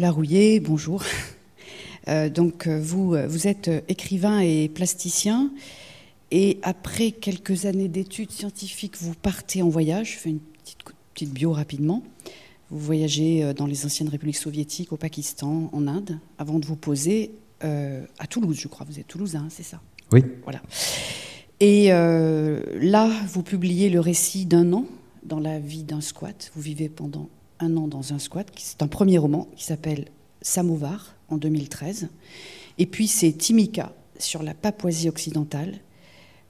Nicolas bonjour. Euh, donc euh, vous, euh, vous êtes écrivain et plasticien, et après quelques années d'études scientifiques, vous partez en voyage. Je fais une petite, bio rapidement. Vous voyagez dans les anciennes républiques soviétiques, au Pakistan, en Inde, avant de vous poser à Toulouse, je crois. Vous êtes toulousain, c'est ça Oui. Voilà. Et là, vous publiez le récit d'un an dans la vie d'un squat. Vous vivez pendant un an dans un squat. C'est un premier roman qui s'appelle Samovar en 2013. Et puis c'est Timika sur la Papouasie occidentale,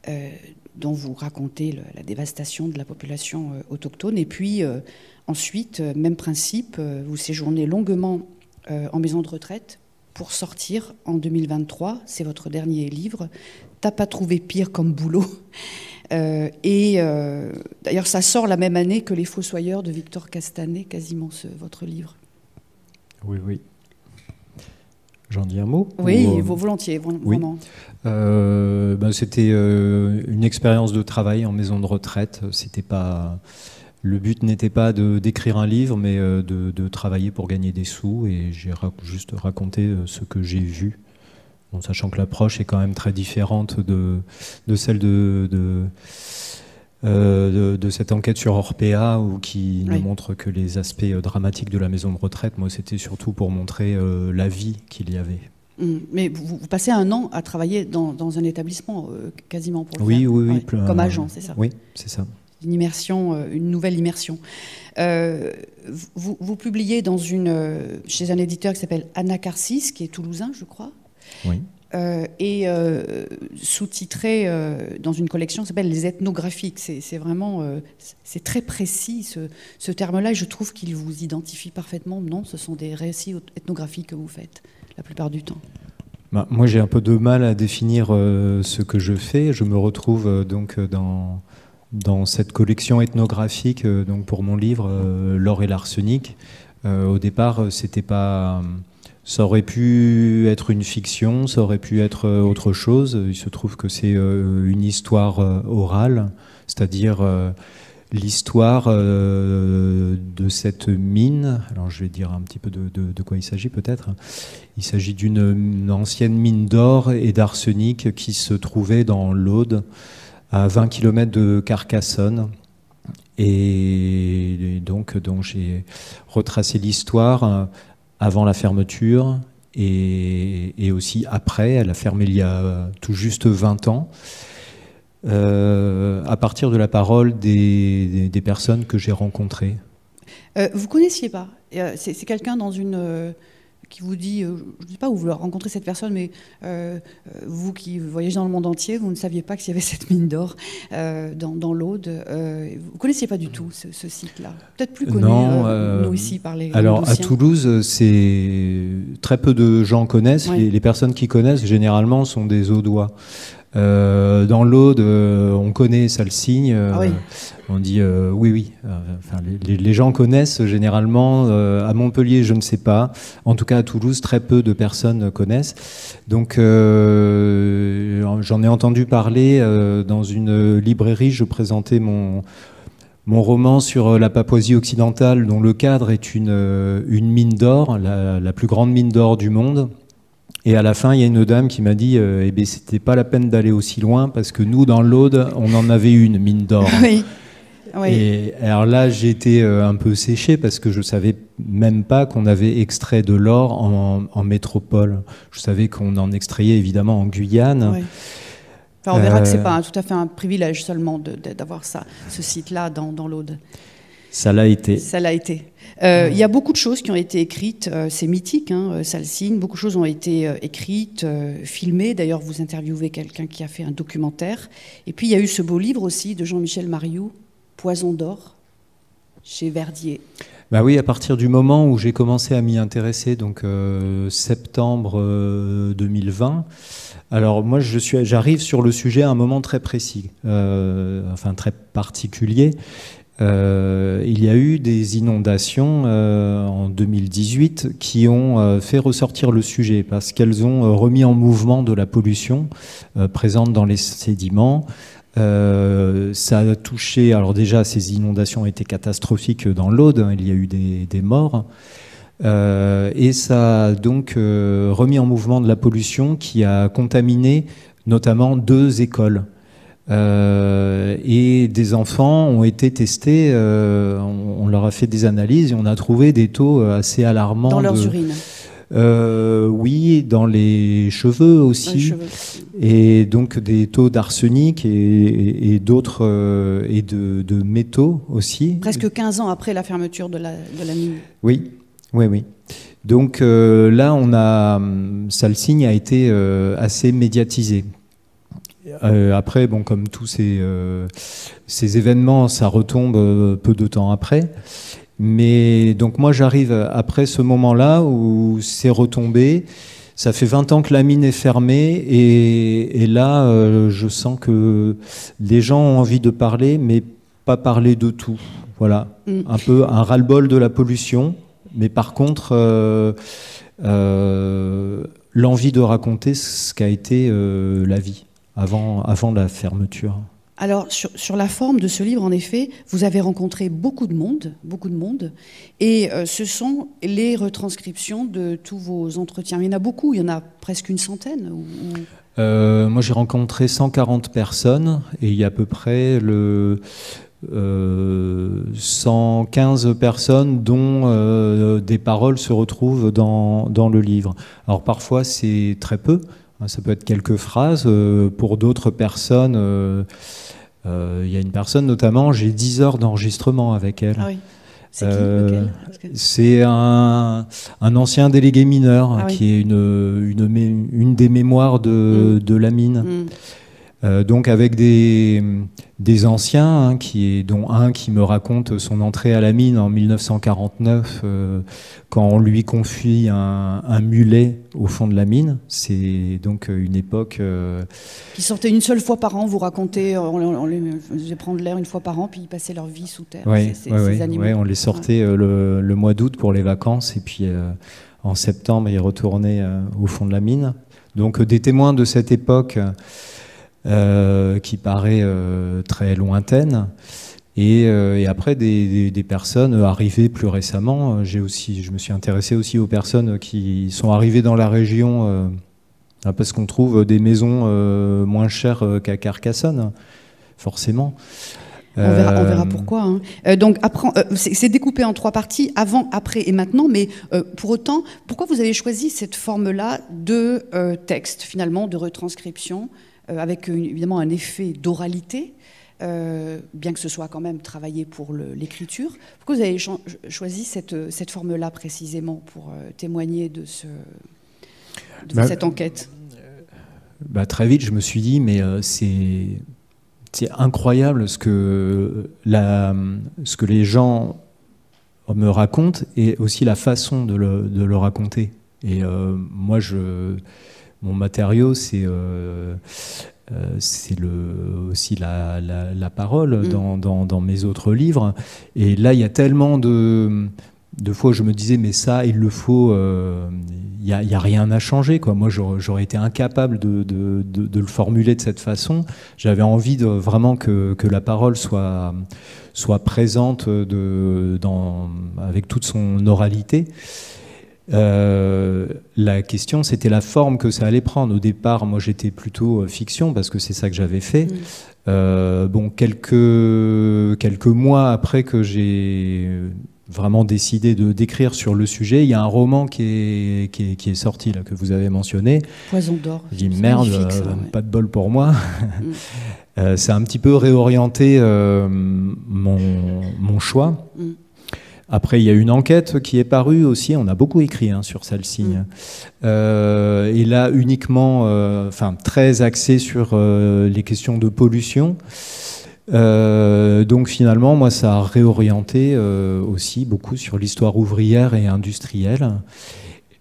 euh, dont vous racontez la dévastation de la population euh, autochtone. Et puis euh, ensuite, même principe, vous séjournez longuement en maison de retraite pour sortir en 2023, c'est votre dernier livre, T'as pas trouvé pire comme boulot euh, et euh, d'ailleurs, ça sort la même année que Les Fossoyeurs de Victor Castanet, quasiment votre livre. Oui, oui. J'en dis un mot Oui, euh, volontiers, vraiment. Ben, c'était une expérience de travail en maison de retraite. C'était pas le but n'était pas de d'écrire un livre, mais de, travailler pour gagner des sous. Et j'ai juste raconté ce que j'ai vu sachant que l'approche est quand même très différente de, celle euh, de, cette enquête sur Orpea, ou qui ne montre que les aspects euh, dramatiques de la maison de retraite. Moi, c'était surtout pour montrer euh, la vie qu'il y avait. Mmh. Mais vous, passez un an à travailler dans, un établissement, quasiment pour le oui, Comme agent, c'est ça Oui, c'est ça. Une immersion, une nouvelle immersion. vous, publiez chez un éditeur qui s'appelle Anacarsis, qui est toulousain, je crois. Oui. Euh, et euh, sous-titré euh, dans une collection qui s'appelle Les ethnographiques. C'est vraiment c'est très précis ce, terme-là. Je trouve qu'il vous identifie parfaitement. Non, ce sont des récits ethnographiques que vous faites la plupart du temps. Bah, moi, j'ai un peu de mal à définir ce que je fais. Je me retrouve donc dans dans cette collection ethnographique donc pour mon livre L'or et l'arsenic. au départ, c'était pas ça aurait pu être une fiction, ça aurait pu être euh, autre chose. Il se trouve que c'est euh, une histoire euh, orale, c'est-à-dire l'histoire de cette mine. Alors je vais dire un petit peu de, quoi il s'agit peut-être. Il s'agit d'une ancienne mine d'or et d'arsenic qui se trouvait dans l'Aude, à 20 km de Carcassonne. Et donc, donc j'ai retracé l'histoire hein, avant la fermeture et, aussi après. Elle a fermé il y a euh, tout juste 20 ans. Euh, à partir de la parole des, personnes que j'ai rencontrées. Vous euh, vous connaissiez pas. C'est quelqu'un dans une qui vous dit, euh, je ne sais pas où vous rencontrez cette personne, mais euh, euh, vous qui voyagez dans le monde entier, vous ne saviez pas qu'il y avait cette mine d'or dans, l'Aude. vous ne connaissiez pas du tout ce, site-là. Peut-être plus connu, nous ici, par les Alors, à Toulouse, c'est très peu de gens connaissent. Les, personnes qui connaissent, généralement, sont des Audois. Euh, dans l'Aude, euh, on connaît, ça le signe. Euh, ah on dit oui, oui. les, gens connaissent généralement. à Montpellier, je ne sais pas. En tout cas, à Toulouse, très peu de personnes connaissent. Donc, j'en ai entendu parler dans une librairie. Je présentais mon, roman sur la Papouasie occidentale, dont le cadre est une, mine d'or, la, plus grande mine d'or du monde. Et à la fin, il y a une dame qui m'a dit euh, Eh bien, c'était pas la peine d'aller aussi loin parce que nous, dans l'Aude, on en avait une, mine d'or. oui. Et alors là, j'étais euh, un peu séché parce que je savais même pas qu'on avait extrait de l'or en, métropole. Je savais qu'on en extrayait évidemment en Guyane. on verra que que c'est euh, pas tout à fait un privilège seulement d'avoir ça, ce site-là dans l'Aude. Ça l'a été. Ça l'a été. Euh, il y a beaucoup de choses qui ont été écrites, euh, c'est mythique, hein, euh, ça le signe. Beaucoup de choses ont été écrites, filmées. D'ailleurs, vous interviewez quelqu'un qui a fait un documentaire. Et puis, il y a eu ce beau livre aussi de Jean-Michel Mariou, Poison d'or, chez Verdier. Bah oui, à partir du moment où j'ai commencé à m'y intéresser, donc septembre 2020. Alors moi, je suis, j'arrive sur le sujet à un moment très précis, enfin très particulier. Euh, il y a eu des inondations euh, en 2018 qui ont euh, fait ressortir le sujet parce qu'elles ont remis en mouvement de la pollution présente dans les sédiments. ça a touché, alors déjà ces inondations étaient catastrophiques dans l'Aude, hein, il y a eu des morts. et ça a donc remis en mouvement de la pollution qui a contaminé notamment deux écoles. Euh, et des enfants ont été testés, euh, on, leur a fait des analyses et on a trouvé des taux euh, assez alarmants. Dans leurs urines Oui, dans les cheveux aussi. Et donc des taux d'arsenic et, d'autres, et de, métaux aussi. Presque 15 ans après la fermeture de la, de mine. Oui, oui, oui. Donc là, on a, ça, le signe a été assez médiatisé euh, après, bon, comme tous ces, euh, ces événements, ça retombe euh, peu de temps après. Mais donc moi, j'arrive après ce moment-là où c'est retombé. Ça fait 20 ans que la mine est fermée et, là, je sens que les gens ont envie de parler, mais pas parler de tout. Voilà, mm. un peu un ras-le-bol de la pollution. Mais par contre l'envie de raconter ce qu'a été la vie avant, la fermeture alors, sur, la forme de ce livre, en effet, vous avez rencontré beaucoup de monde, beaucoup de monde, et euh, ce sont les retranscriptions de tous vos entretiens. Il y en a beaucoup, il y en a presque une centaine. Euh, moi, j'ai rencontré 140 personnes, et il y a à peu près 115 euh, personnes dont des paroles se retrouvent dans, dans, le livre. Alors parfois c'est très peu, ah, ça peut être quelques phrases. Euh, pour d'autres personnes, euh, euh, il y a une personne notamment, j'ai 10 heures d'enregistrement avec elle. Ah c'est un, ancien délégué mineur ah qui est une, une, des mémoires de, mm. la mine. Mm. Euh, donc avec des, des anciens, hein, qui dont un qui me raconte son entrée à la mine en 1949, euh, quand on lui confie un, mulet au fond de la mine. C'est donc euh, une époque... Ils sortaient sortait une seule fois par an, vous racontez, on, les faisait prendre l'air une fois par an, puis ils passaient leur vie sous terre. Oui, on les sortait le, le, mois d'août pour les vacances, et puis en septembre, ils retournaient au fond de la mine. Donc des témoins de cette époque... Euh, qui paraît euh, très lointaine. Et, euh, après, des, personnes arrivées plus récemment, aussi, je me suis intéressé aussi aux personnes qui sont arrivées dans la région ah, parce qu'on trouve des maisons moins chères qu'à Carcassonne, forcément. On verra, pourquoi. Hein. donc, c'est découpé en trois parties, avant, après et maintenant. Mais pour autant, pourquoi vous avez choisi cette forme-là de texte, finalement, de retranscription euh, avec évidemment un effet d'oralité, euh, bien que ce soit quand même travaillé pour l'écriture. Pourquoi vous avez choisi cette, euh, cette forme-là précisément pour témoigner de, ce, bah, cette enquête bah, Très vite, je me suis dit, mais c'est incroyable ce que, ce que les gens me racontent et aussi la façon de le, de le raconter. Et moi, je mon matériau, c'est euh, euh, aussi la, parole mm. dans, mes autres livres. Et là, il y a tellement de, fois où je me disais, mais ça, il le faut, il euh, n'y a, rien à changer. Quoi. Moi, j'aurais été incapable de, le formuler de cette façon. J'avais envie de, vraiment que, la parole soit, soit présente dans, avec toute son oralité. Euh, la question, c'était la forme que ça allait prendre. Au départ, moi, j'étais plutôt euh, fiction parce que c'est ça que j'avais fait. Mm. Euh, bon, quelques, quelques mois après que j'ai vraiment décidé de d'écrire sur le sujet. Il y a un roman qui est, qui est, qui est sorti, là, que vous avez mentionné. Poison d'or. J'ai merde, ça, pas de bol pour moi. Mm. ça a un petit peu réorienté mon, mon, choix. Mm. Après, il y a une enquête qui est parue aussi. On a beaucoup écrit hein, sur celle-ci. Mm. Euh, et là, uniquement, euh, enfin, très axé sur euh, les questions de pollution. donc finalement, moi, ça a réorienté aussi beaucoup sur l'histoire ouvrière et industrielle.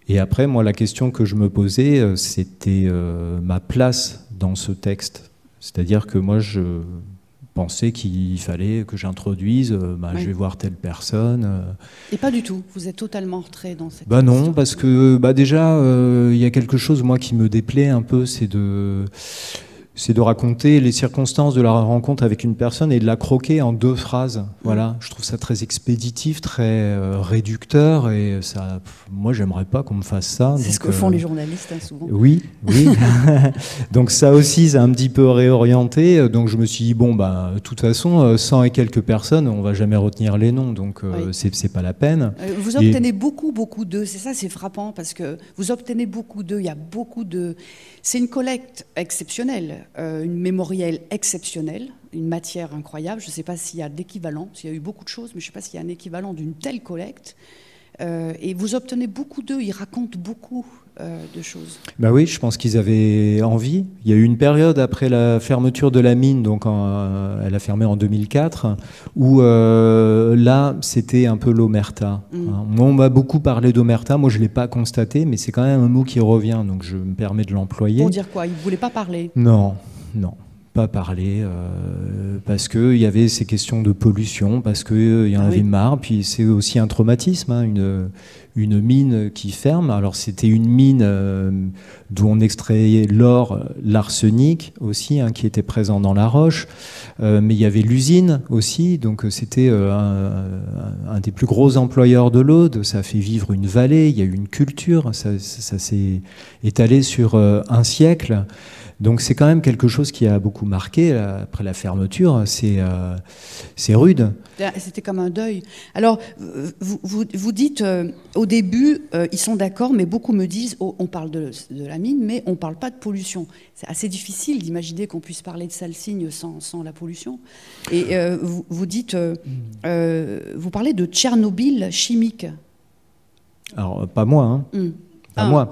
Et après, moi, la question que je me posais, c'était ma place dans ce texte. C'est-à-dire que moi, je, qu'il fallait que j'introduise, euh, bah, je vais voir telle personne. Euh. Et pas du tout, vous êtes totalement retrait dans cette. Bah non, parce que bah déjà, euh, il y a quelque chose, moi, qui me déplaît un peu, c'est de c'est de raconter les circonstances de la rencontre avec une personne et de la croquer en deux phrases. Voilà, mm. je trouve ça très expéditif, très euh, réducteur et ça, moi, j'aimerais pas qu'on me fasse ça. C'est ce que font euh, les journalistes hein, souvent. Oui, oui. donc ça aussi, c'est un petit peu réorienté. Donc je me suis dit bon, bah, de toute façon, 100 euh, et quelques personnes, on va jamais retenir les noms, donc c'est pas la peine. Vous obtenez beaucoup, beaucoup d'eux. C'est ça, c'est frappant parce que vous obtenez beaucoup d'eux. Il y a beaucoup de. C'est une collecte exceptionnelle. Euh, une mémorielle exceptionnelle, une matière incroyable. Je ne sais pas s'il y a d'équivalent, s'il y a eu beaucoup de choses, mais je ne sais pas s'il y a un équivalent d'une telle collecte. Euh, et vous obtenez beaucoup d'eux, ils racontent beaucoup euh, de choses. Bah oui, je pense qu'ils avaient envie. Il y a eu une période après la fermeture de la mine, donc euh, elle a fermé en 2004, où euh, là, c'était un peu l'omerta. Mm. Hein. on m'a beaucoup parlé d'omerta. Moi, je ne l'ai pas constaté, mais c'est quand même un mot qui revient, donc je me permets de l'employer. Pour dire quoi Ils ne voulaient pas parler Non, non parler euh, parce parce il y avait ces questions de pollution, parce qu'il euh, y en avait marre. Puis c'est aussi un traumatisme, hein, une, une mine qui ferme. Alors c'était une mine euh, d'où on extrayait l'or, l'arsenic aussi, hein, qui était présent dans la roche. mais il y avait l'usine aussi, donc c'était un, des plus gros employeurs de l'Aude. Ça a fait vivre une vallée, il y a eu une culture, ça s'est étalé sur un siècle. Donc c'est quand même quelque chose qui a beaucoup marqué euh, après la fermeture. C'est euh, rude. Ah, c'était comme un deuil. Alors vous, vous, dites euh, au début ils sont d'accord, mais beaucoup me disent oh, on parle de, la mine, mais on ne parle pas de pollution. C'est assez difficile d'imaginer qu'on puisse parler de Salsigne sans, sans la pollution. Et vous, dites vous parlez de Tchernobyl chimique. Alors pas moi. Hein. Hmm. Ah,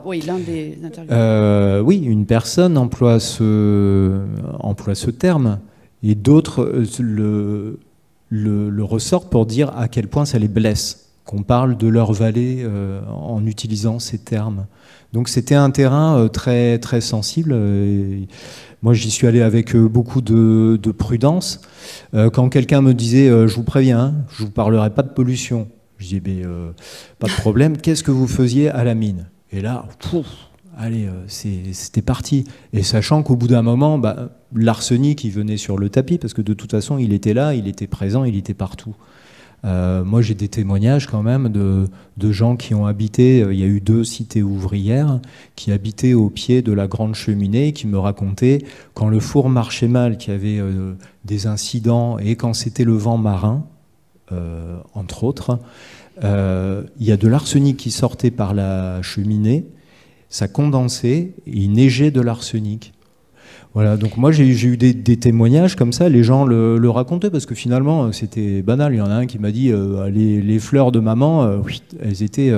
euh, oui, une personne emploie ce, emploie ce terme et d'autres euh, le, le, ressortent pour dire à quel point ça les blesse qu'on parle de leur vallée euh, en utilisant ces termes. Donc c'était un terrain très très sensible. Et moi j'y suis allé avec beaucoup de, prudence. quand quelqu'un me disait je vous préviens, hein, je vous parlerai pas de pollution, je disais pas de problème. Qu'est-ce que vous faisiez à la mine et là, pouf, allez, euh, c'était parti. Et sachant qu'au bout d'un moment, bah, l'arsenic, venait sur le tapis, parce que de toute façon, il était là, il était présent, il était partout. Euh, moi, j'ai des témoignages quand même de, gens qui ont habité, euh, il y a eu deux cités ouvrières, qui habitaient au pied de la grande cheminée, qui me racontaient quand le four marchait mal, qu'il y avait des incidents, et quand c'était le vent marin, entre autres, euh, il y a de l'arsenic qui sortait par la cheminée, ça condensait, et il neigeait de l'arsenic. Voilà, donc moi j'ai eu des, témoignages comme ça, les gens le, racontaient parce que finalement euh, c'était banal. Il y en a un qui m'a dit euh, les, fleurs de maman, elles étaient,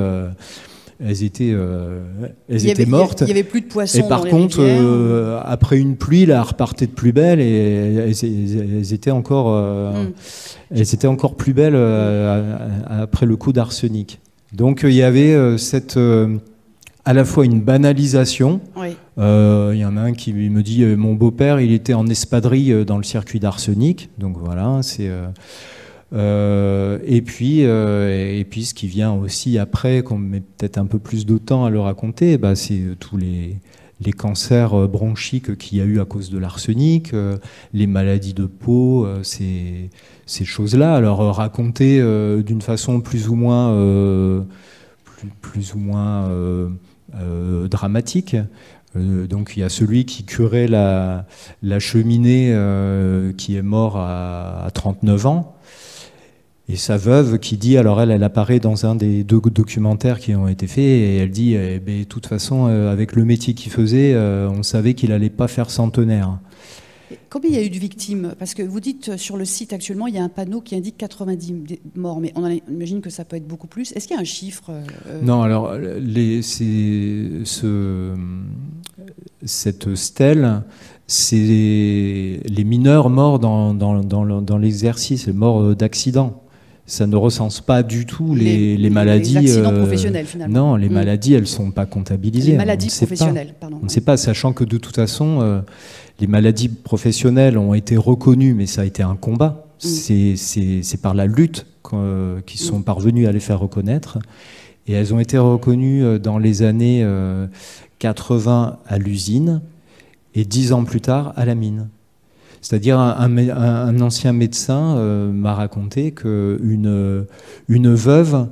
elles étaient, euh, elles étaient mortes. Il n'y avait plus de poissons. Et par contre, euh, après une pluie, la repartait de plus belle et elles, étaient encore, euh, mm. encore plus belles après le coup d'arsenic. Donc il y avait cette à la fois une banalisation. Il y en a un qui me dit mon beau-père, il était en espadrille dans le circuit d'arsenic. Donc voilà, c'est. Euh, et, puis, euh, et puis, ce qui vient aussi après, qu'on met peut-être un peu plus de temps à le raconter, bah, c'est euh, tous les, cancers bronchiques qu'il y a eu à cause de l'arsenic, les maladies de peau, ces, choses-là. Alors, raconter d'une façon plus ou moins, plus, ou moins dramatique, donc il y a celui qui curait la, cheminée qui est mort à 39 ans. Et sa veuve qui dit, alors elle, elle apparaît dans un des deux documentaires qui ont été faits, et elle dit, eh ben, de toute façon, euh, avec le métier qu'il faisait, euh, on savait qu'il n'allait pas faire centenaire. Combien il y a eu de victimes Parce que vous dites euh, sur le site actuellement, il y a un panneau qui indique 90 morts, mais on imagine que ça peut être beaucoup plus. Est-ce qu'il y a un chiffre Non, alors les, ce, cette stèle, c'est les mineurs morts dans, dans, dans, l'exercice, morts d'accident ça ne recense pas du tout les, maladies. Les accidents euh, professionnels, finalement. Non, les mm. maladies, elles ne sont pas comptabilisées. Les maladies professionnelles, pardon. On ne sait pas, sachant que de toute façon, euh, les maladies professionnelles ont été reconnues, mais ça a été un combat. Mm. C'est par la lutte euh, qu'ils sont mm. parvenus à les faire reconnaître. Et elles ont été reconnues dans les années 80 à l'usine et dix ans plus tard à la mine. C'est-à-dire un, ancien médecin euh, m'a raconté qu'une une veuve,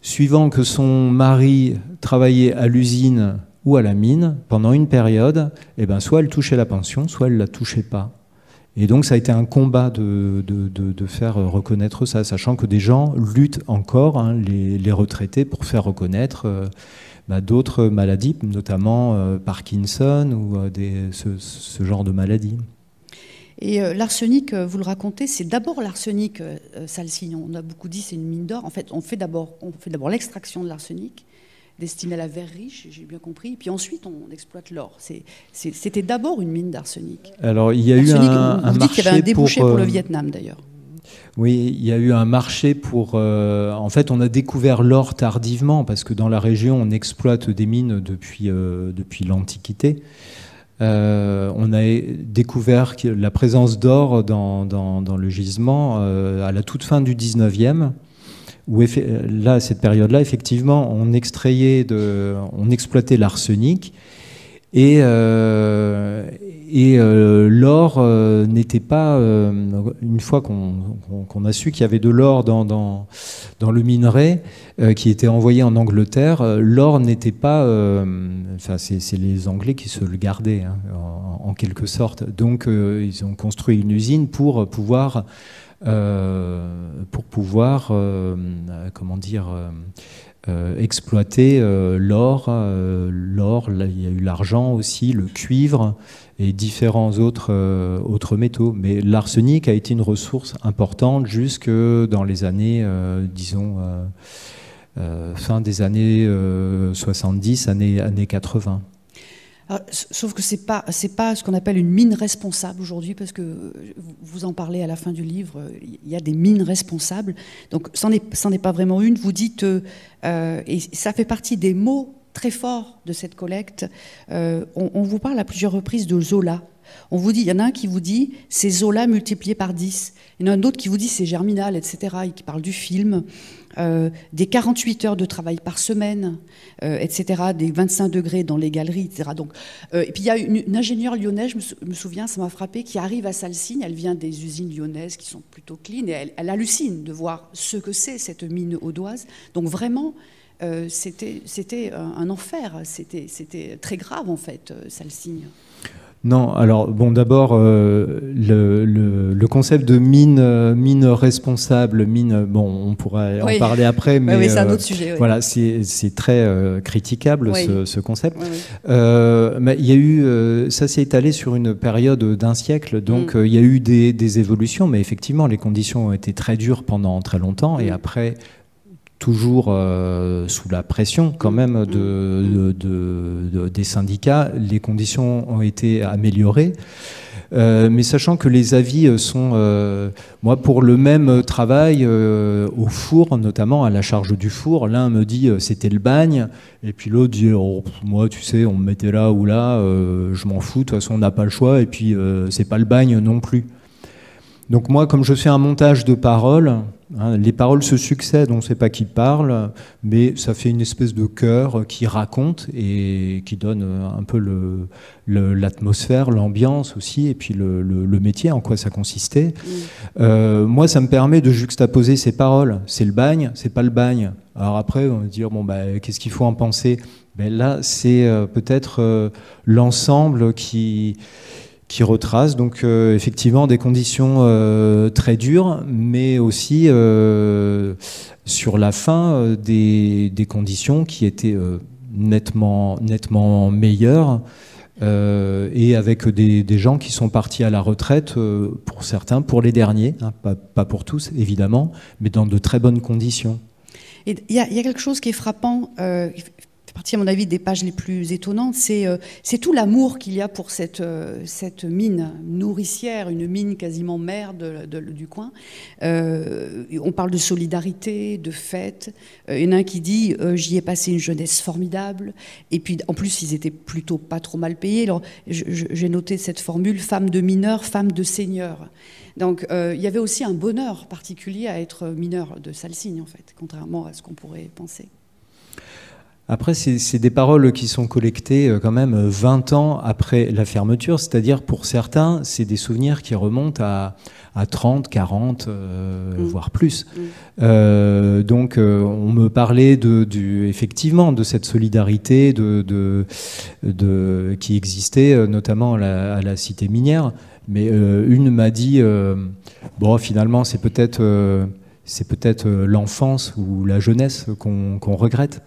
suivant que son mari travaillait à l'usine ou à la mine pendant une période, eh ben, soit elle touchait la pension, soit elle ne la touchait pas. Et donc ça a été un combat de, faire reconnaître ça, sachant que des gens luttent encore, hein, les, retraités, pour faire reconnaître euh, bah, d'autres maladies, notamment euh, Parkinson ou ce, genre de maladies. Et euh, l'arsenic, euh, vous le racontez, c'est d'abord l'arsenic euh, salsignon. On a beaucoup dit c'est une mine d'or. En fait, on fait d'abord l'extraction de l'arsenic, destinée à la verre riche, j'ai bien compris. Et puis ensuite, on exploite l'or. C'était d'abord une mine d'arsenic. Alors, il y a eu un, un marché qu'il y avait un débouché pour, le Vietnam, d'ailleurs. Oui, il y a eu un marché pour. en fait, on a découvert l'or tardivement parce que dans la région, on exploite des mines depuis, depuis l'Antiquité. Euh, on a découvert la présence d'or dans, le gisement euh, à la toute fin du 19e, où là, à cette période-là, effectivement, on extrayait, on exploitait l'arsenic et, euh, et euh, l'or euh, n'était pas, une fois qu'on a su qu'il y avait de l'or dans, dans, le minerai qui était envoyé en Angleterre, l'or n'était pas, c'est les Anglais qui se le gardaient hein, en, en, quelque sorte. Donc ils ont construit une usine pour pouvoir, pour pouvoir comment dire euh, exploiter euh, l'or, euh, l'or, il y a eu l'argent aussi, le cuivre et différents autres, autres métaux. Mais l'arsenic a été une ressource importante jusque dans les années, disons, fin des années 70, années, années 80. Ah, sauf que ce n'est pas, pas ce qu'on appelle une mine responsable aujourd'hui, parce que euh, vous en parlez à la fin du livre, euh, il y a des mines responsables. Donc, ça n'est pas vraiment une. Vous dites, euh, et ça fait partie des mots très fort de cette collecte. Euh, on, vous parle à plusieurs reprises de Zola. On vous dit, il y en a un qui vous dit c'est Zola multiplié par 10. Il y en a un autre qui vous dit c'est Germinal, etc. Et qui parle du film, euh, des 48 heures de travail par semaine, euh, etc. Des 25 degrés dans les galeries, etc. Donc, et puis il y a une, ingénieure lyonnaise, je me, souviens, ça m'a frappé, qui arrive à Salsigne. Elle vient des usines lyonnaises qui sont plutôt clean et elle, elle hallucine de voir ce que c'est cette mine audoise. Donc vraiment, euh, c'était euh, un enfer, c'était très grave en fait, ça euh, le signe. Non, alors bon, d'abord le, concept de mine, mine responsable, mine, bon, on pourrait en parler après, mais c'est un autre sujet. Voilà, c'est très critiquable ce, concept. mais il y a eu, ça s'est étalé sur une période d'un siècle, donc mm. il y a eu des, des, évolutions, mais effectivement, les conditions ont été très dures pendant très longtemps, et mm. après toujours euh, sous la pression quand même de, des syndicats. Les conditions ont été améliorées. Euh, mais sachant que les avis euh, sont, moi, pour le même travail au four, notamment à la charge du four, l'un me dit c'était le bagne, et puis l'autre dit oh, moi, tu sais, on me mettait là ou là, je m'en fous, de toute façon, on n'a pas le choix, et puis c'est pas le bagne non plus. Donc moi, comme je fais un montage de paroles, Hein, les paroles se succèdent, on ne sait pas qui parle, mais ça fait une espèce de cœur qui raconte et qui donne euh, un peu l'atmosphère, l'ambiance aussi, et puis le, métier, en quoi ça consistait. Mm. Euh, moi, ça me permet de juxtaposer ces paroles. C'est le bagne, c'est pas le bagne. Alors après, on va dire, bon, bah, qu'est-ce qu'il faut en penser ben Là, c'est euh, peut-être l'ensemble qui qui retrace donc euh, effectivement des conditions euh, très dures, mais aussi euh, sur la fin des, conditions qui étaient nettement, nettement meilleures. et avec des, gens qui sont partis à la retraite, pour certains, pour les derniers, hein, pas, pas, pour tous évidemment, mais dans de très bonnes conditions. Il y, a quelque chose qui est frappant, fait à mon avis, des pages les plus étonnantes. C'est euh, tout l'amour qu'il y a pour cette, euh, cette mine nourricière, une mine quasiment mère du coin. Euh, on parle de solidarité, de fête. Il y en a un qui dit J'y ai passé une jeunesse formidable. Et puis, en plus, ils étaient plutôt pas trop mal payés. Alors, j'ai noté cette formule femme de mineur, femme de seigneur. Donc, il y avait aussi un bonheur particulier à être mineur de Salsigne, en fait, contrairement à ce qu'on pourrait penser. Après, c'est des paroles qui sont collectées euh, quand même 20 ans après la fermeture, c'est-à-dire pour certains, c'est des souvenirs qui remontent à, 30, 40, euh, mm. voire plus. Mm. Euh, donc, on me parlait effectivement de cette solidarité qui existait, notamment à la, cité minière. Mais une m'a dit Bon, finalement, c'est peut-être l'enfance ou la jeunesse qu'on regrette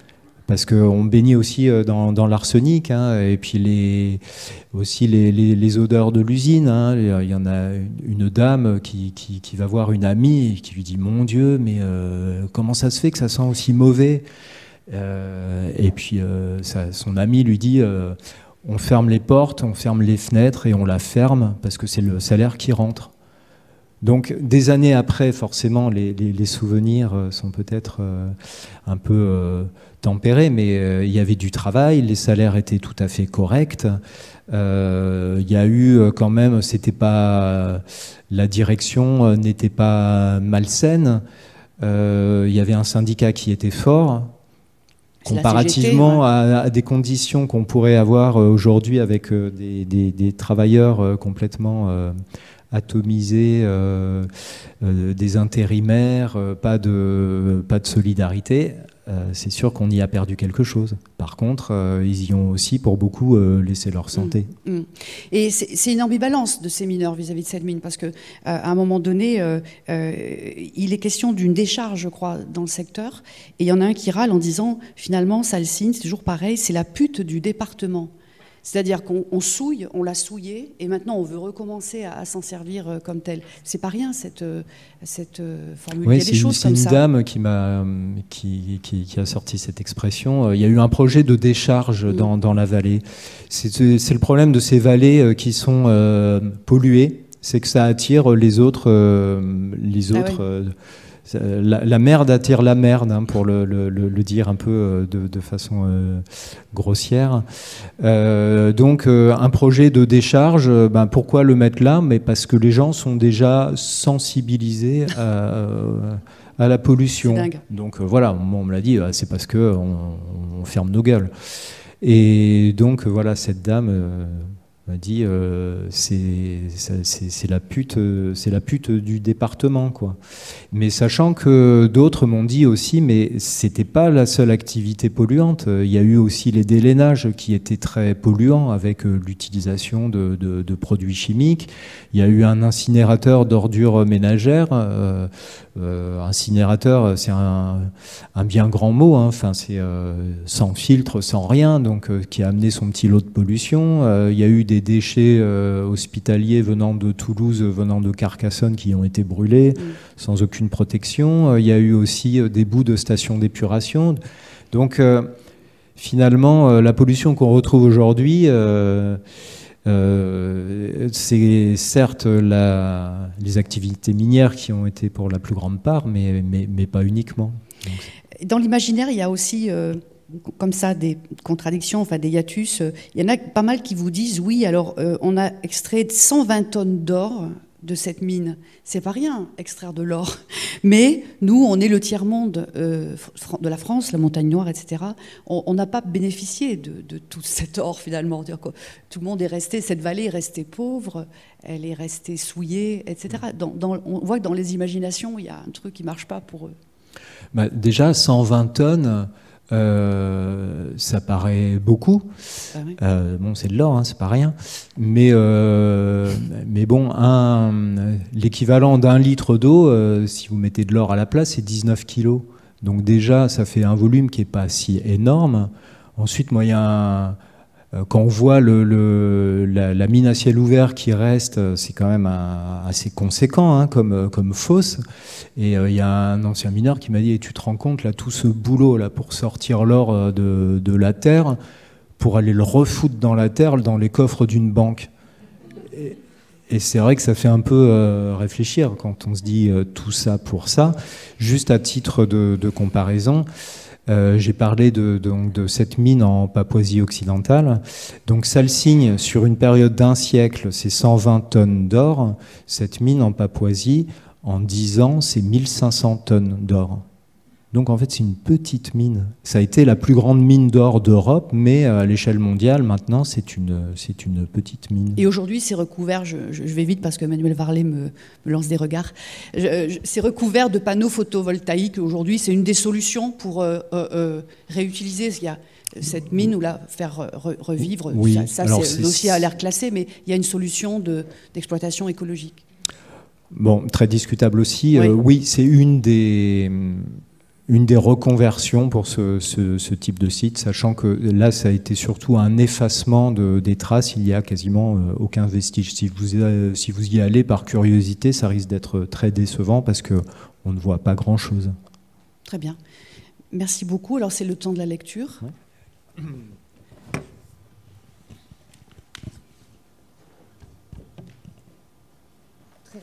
parce qu'on bénit aussi euh, dans, l'arsenic, hein, et puis les, aussi les, odeurs de l'usine. Hein. Il y en a une dame qui, va voir une amie et qui lui dit Mon Dieu, mais euh, comment ça se fait que ça sent aussi mauvais euh, Et puis son amie lui dit On ferme les portes, on ferme les fenêtres et on la ferme parce que c'est le salaire qui rentre. Donc des années après, forcément, les, souvenirs euh, sont peut-être euh, un peu euh, tempérés, mais il y avait du travail, les salaires étaient tout à fait corrects. il y a eu quand même, c'était pas la direction n'était pas malsaine. il y avait un syndicat qui était fort, comparativement à, des conditions qu'on pourrait avoir aujourd'hui avec des, travailleurs complètement atomiser euh, euh, des intérimaires, euh, pas de, pas de solidarité, c'est sûr qu'on y a perdu quelque chose. Par contre, ils y ont aussi, pour beaucoup, laissé leur santé. Mm, mm. Et c'est une ambivalence de ces mineurs vis-à-vis de cette mine, parce que à un moment donné, il est question d'une décharge, je crois, dans le secteur, et il y en a un qui râle en disant finalement, Salcine, c'est toujours pareil, c'est la pute du département. C'est-à-dire qu'on souille, on l'a souillé, et maintenant on veut recommencer à, s'en servir euh, comme tel. C'est pas rien cette, euh, cette euh, formule. Il y a C'est une dame qui a, qui, qui, a sorti cette expression. Il y a eu un projet de décharge mm. dans, dans la vallée. C'est le problème de ces vallées qui sont polluées, c'est que ça attire les autres, les ah autres. Euh, la, merde attire la merde, hein, pour le, dire un peu euh, de, façon euh, grossière. donc un projet de décharge, ben, pourquoi le mettre là Mais parce que les gens sont déjà sensibilisés à, la pollution. Donc voilà, on me l'a dit, c'est parce qu'on on ferme nos gueules. Et donc voilà, cette dame m'a dit euh, c'est la pute euh, c'est la pute du département quoi mais sachant que d'autres m'ont dit aussi mais c'était pas la seule activité polluante il y a eu aussi les délainages qui étaient très polluants avec euh, l'utilisation de, de, produits chimiques il y a eu un incinérateur d'ordures ménagères euh, incinérateur c'est un, un, bien grand mot hein. enfin c'est sans filtre sans rien donc qui a amené son petit lot de pollution il y a eu des des déchets euh, hospitaliers venant de Toulouse, venant de Carcassonne, qui ont été brûlés mm. sans aucune protection. Euh, il y a eu aussi euh, des bouts de stations d'épuration. Donc finalement, la pollution qu'on retrouve aujourd'hui... c'est certes les activités minières qui ont été pour la plus grande part, mais, pas uniquement. Dans l'imaginaire, il y a aussi comme ça des contradictions, enfin des hiatus. Euh, il y en a pas mal qui vous disent oui, alors euh, on a extrait 120 tonnes d'or de cette mine. C'est pas rien, extraire de l'or. Mais nous, on est le tiers-monde euh, de la France, la montagne noire, etc. On n'a pas bénéficié de, tout cet or, finalement. tout le monde est resté, cette vallée est restée pauvre, elle est restée souillée, etc. on voit que dans les imaginations, il y a un truc qui marche pas pour eux. Bah, déjà, 120 tonnes. Euh, ça paraît beaucoup. Ah euh, bon, c'est de l'or, hein, c'est pas rien. Mais, euh, mais bon, l'équivalent d'un litre d'eau, si vous mettez de l'or à la place, c'est 19 kilos. Donc déjà, ça fait un volume qui n'est pas si énorme. Ensuite, moi, il y a euh, quand on voit la, mine à ciel ouvert qui reste, euh, c'est quand même assez conséquent hein, comme, euh, comme, fosse. Et il y a un ancien mineur qui m'a dit, et tu te rends compte, là, tout ce boulot là, pour sortir l'or de, la terre, pour aller le refoutre dans la terre, dans les coffres d'une banque. Et, c'est vrai que ça fait un peu réfléchir quand on se dit tout ça pour ça. Juste à titre de comparaison, euh, j'ai parlé de, cette mine en Papouasie occidentale. Donc ça le signe, sur une période d'un siècle, c'est 120 tonnes d'or. Cette mine en Papouasie, en 10 ans, c'est 1500 tonnes d'or. Donc en fait, c'est une petite mine. Ça a été la plus grande mine d'or d'Europe, mais euh, à l'échelle mondiale, maintenant, c'est une, c'est une petite mine. Et aujourd'hui, c'est recouvert, je, vais vite parce que Manuel Varlet me, lance des regards, c'est recouvert de panneaux photovoltaïques. Aujourd'hui, c'est une des solutions pour euh, euh, réutiliser. cette mine ou la faire revivre. Oui. Ça, ça c'est aussi à l'air classé, mais il y a une solution d'exploitation écologique. Bon, très discutable aussi. oui c'est une des une des reconversions pour ce, type de site, sachant que là, ça a été surtout un effacement des traces. Il n'y a quasiment euh, aucun vestige. Si vous, y allez par curiosité, ça risque d'être très décevant parce qu'on ne voit pas grand-chose. Très bien. Merci beaucoup. Alors, c'est le temps de la lecture. Très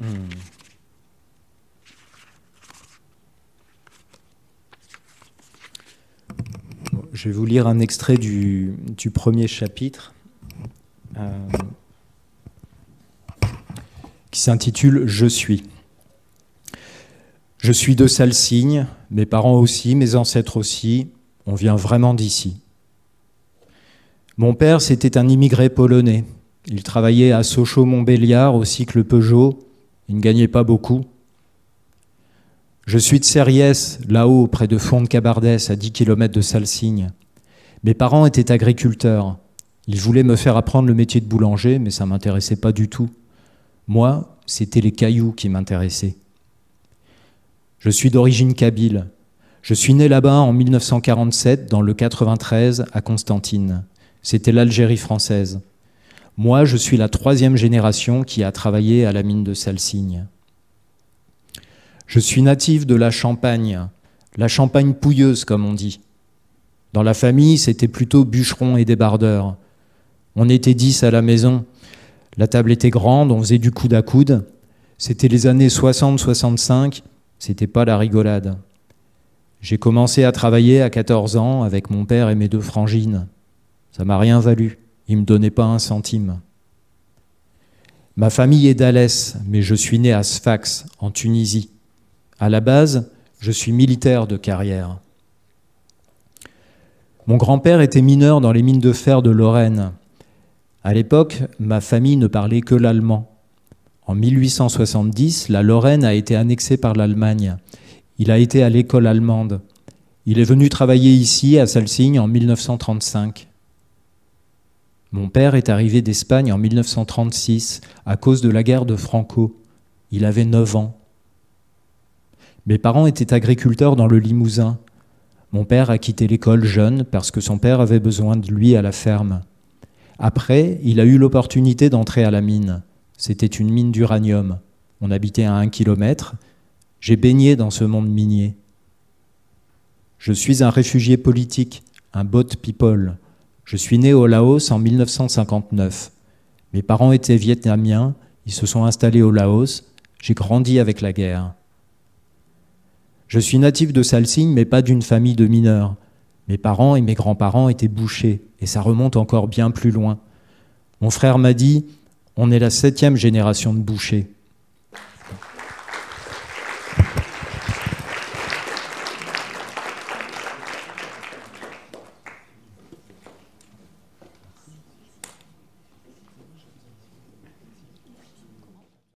Hmm. je vais vous lire un extrait du, premier chapitre euh, qui s'intitule Je suis. Je suis de Salsigne, mes parents aussi, mes ancêtres aussi, on vient vraiment d'ici. Mon père, c'était un immigré polonais. Il travaillait à Sochaux-Montbéliard au cycle Peugeot il ne gagnait pas beaucoup. Je suis de Serriès, là-haut, près de Fond de Cabardès, à 10 km de Salsigne. Mes parents étaient agriculteurs. Ils voulaient me faire apprendre le métier de boulanger, mais ça ne m'intéressait pas du tout. Moi, c'était les cailloux qui m'intéressaient. Je suis d'origine kabyle. Je suis né là-bas en 1947, dans le 93, à Constantine. C'était l'Algérie française. Moi, je suis la troisième génération qui a travaillé à la mine de Salsigne. Je suis natif de la Champagne, la Champagne pouilleuse, comme on dit. Dans la famille, c'était plutôt bûcherons et débardeur. On était dix à la maison. La table était grande, on faisait du coude à coude. C'était les années 60-65, c'était pas la rigolade. J'ai commencé à travailler à 14 ans avec mon père et mes deux frangines. Ça m'a rien valu il ne me donnait pas un centime. Ma famille est d'Alès, mais je suis né à Sfax, en Tunisie. À la base, je suis militaire de carrière. Mon grand-père était mineur dans les mines de fer de Lorraine. À l'époque, ma famille ne parlait que l'allemand. En 1870, la Lorraine a été annexée par l'Allemagne. Il a été à l'école allemande. Il est venu travailler ici, à Salsigne, en 1935. Mon père est arrivé d'Espagne en 1936 à cause de la guerre de Franco. Il avait 9 ans. Mes parents étaient agriculteurs dans le Limousin. Mon père a quitté l'école jeune parce que son père avait besoin de lui à la ferme. Après, il a eu l'opportunité d'entrer à la mine. C'était une mine d'uranium. On habitait à un kilomètre. J'ai baigné dans ce monde minier. Je suis un réfugié politique, un bot people. Je suis né au Laos en 1959. Mes parents étaient vietnamiens, ils se sont installés au Laos, j'ai grandi avec la guerre. Je suis natif de Salsigne, mais pas d'une famille de mineurs. Mes parents et mes grands-parents étaient bouchers et ça remonte encore bien plus loin. Mon frère m'a dit On est la septième génération de bouchers.